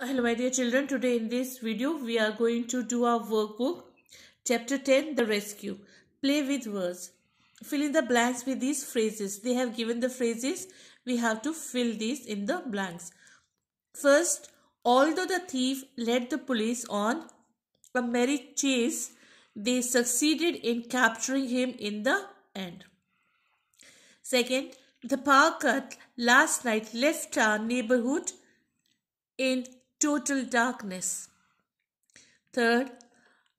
Hello my dear children, today in this video we are going to do our workbook chapter 10 the rescue. Play with words. Fill in the blanks with these phrases. They have given the phrases. We have to fill these in the blanks. First, although the thief led the police on a merry chase, they succeeded in capturing him in the end. Second, the power cut last night left our neighborhood in total darkness. Third,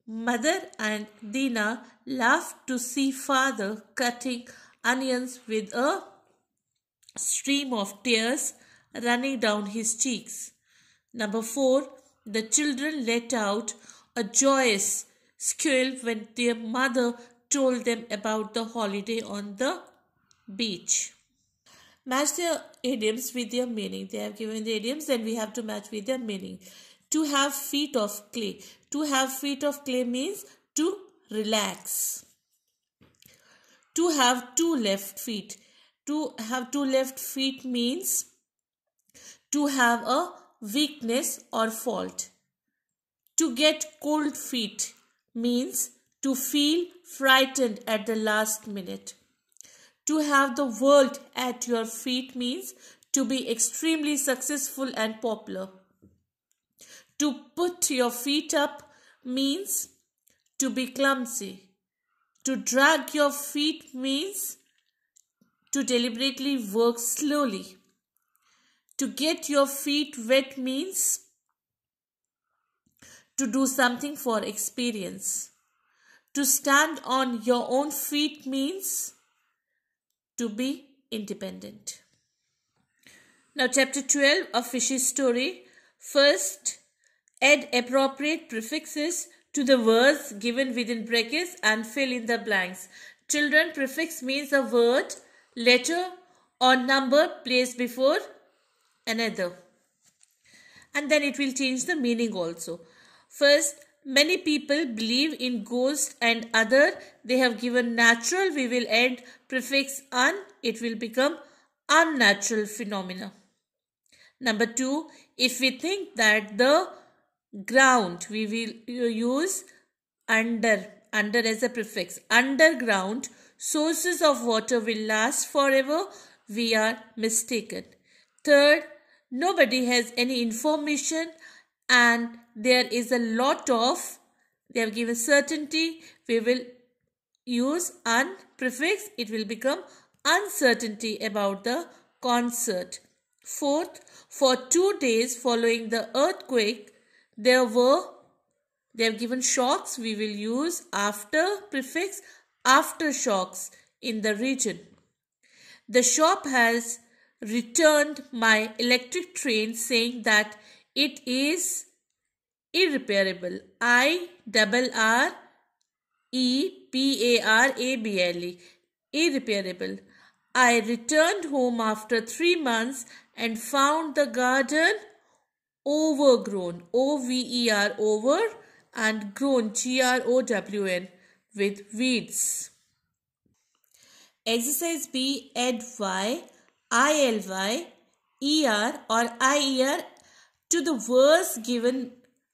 mother and Dina laughed to see father cutting onions with a stream of tears running down his cheeks. Number four, the children let out a joyous squeal when their mother told them about the holiday on the beach match their idioms with their meaning. They have given the idioms and we have to match with their meaning. To have feet of clay. To have feet of clay means to relax. To have two left feet. To have two left feet means to have a weakness or fault. To get cold feet means to feel frightened at the last minute. To have the world at your feet means to be extremely successful and popular. To put your feet up means to be clumsy. To drag your feet means to deliberately work slowly. To get your feet wet means to do something for experience. To stand on your own feet means to be independent. Now, chapter 12 of Fish's story. First, add appropriate prefixes to the words given within brackets and fill in the blanks. Children prefix means a word, letter, or number placed before another. And then it will change the meaning also. First, many people believe in ghosts and other they have given natural we will add prefix un it will become unnatural phenomena number 2 if we think that the ground we will use under under as a prefix underground sources of water will last forever we are mistaken third nobody has any information and there is a lot of they have given certainty we will use un prefix it will become uncertainty about the concert fourth for two days following the earthquake there were they have given shocks we will use after prefix aftershocks in the region the shop has returned my electric train saying that it is irreparable. I double R E P A R A B L E. Irreparable. I returned home after three months and found the garden overgrown. O V E R over and grown G R O W N with weeds. Exercise B Add Y I L Y E R or I E R to the verse given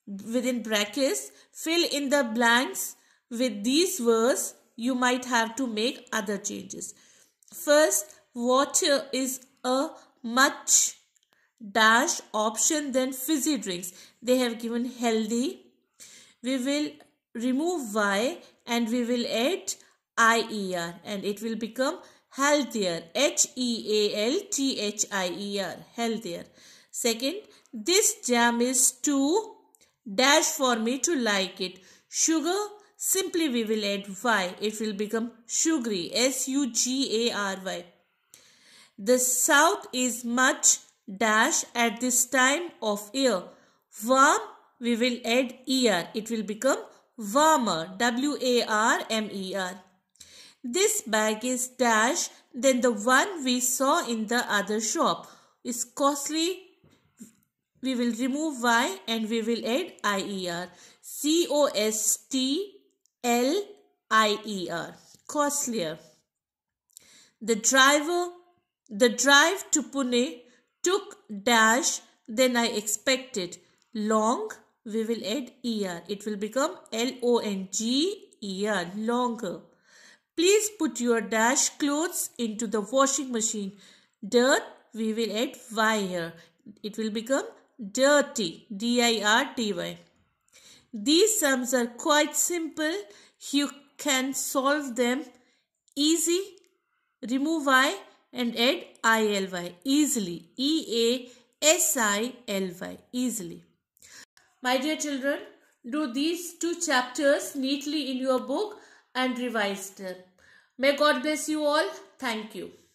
within brackets. Fill in the blanks with these words. You might have to make other changes. First, water is a much dash option than fizzy drinks. They have given healthy. We will remove y and we will add ier and it will become healthier h e a l t h i e r healthier second this jam is too dash for me to like it. Sugar, simply we will add Y. It will become sugary. S-U-G-A-R-Y. The south is much dash at this time of year. Warm, we will add ER. It will become warmer. W-A-R-M-E-R. This bag is dash than the one we saw in the other shop. It's costly we will remove y and we will add ier. C-O-S-T-L-I-E-R. Costlier. The driver, the drive to Pune took dash than I expected. Long, we will add er. It will become L-O-N-G-E-R, longer. Please put your dash clothes into the washing machine. Dirt, we will add wire. It will become dirty, D-I-R-T-Y. These sums are quite simple. You can solve them easy. Remove I and add ILY easily. E-A-S-I-L-Y easily. My dear children, do these two chapters neatly in your book and revise them. May God bless you all. Thank you.